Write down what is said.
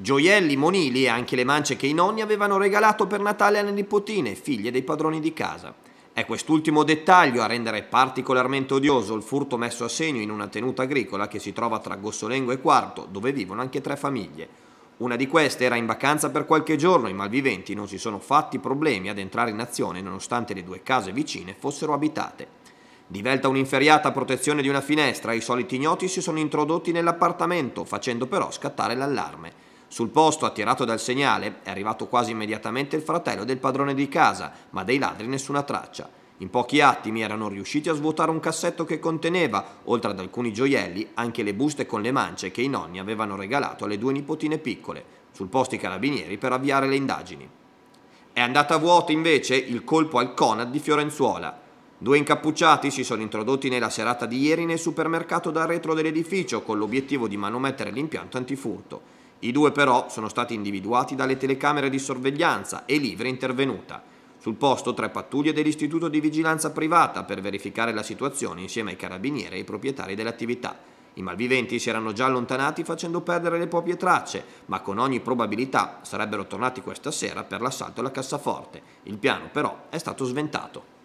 Gioielli monili e anche le mance che i nonni avevano regalato per Natale alle nipotine, figlie dei padroni di casa. È quest'ultimo dettaglio a rendere particolarmente odioso il furto messo a segno in una tenuta agricola che si trova tra Gossolengo e Quarto, dove vivono anche tre famiglie. Una di queste era in vacanza per qualche giorno, i malviventi non si sono fatti problemi ad entrare in azione nonostante le due case vicine fossero abitate. Divelta un'inferiata protezione di una finestra, i soliti ignoti si sono introdotti nell'appartamento, facendo però scattare l'allarme. Sul posto, attirato dal segnale, è arrivato quasi immediatamente il fratello del padrone di casa, ma dei ladri nessuna traccia. In pochi attimi erano riusciti a svuotare un cassetto che conteneva, oltre ad alcuni gioielli, anche le buste con le mance che i nonni avevano regalato alle due nipotine piccole, sul posto i carabinieri per avviare le indagini. È andata a vuoto invece il colpo al Conad di Fiorenzuola. Due incappucciati si sono introdotti nella serata di ieri nel supermercato dal retro dell'edificio con l'obiettivo di manomettere l'impianto antifurto. I due però sono stati individuati dalle telecamere di sorveglianza e l'IVRE è intervenuta. Sul posto tre pattuglie dell'Istituto di Vigilanza Privata per verificare la situazione insieme ai carabinieri e ai proprietari dell'attività. I malviventi si erano già allontanati facendo perdere le proprie tracce, ma con ogni probabilità sarebbero tornati questa sera per l'assalto alla cassaforte. Il piano però è stato sventato.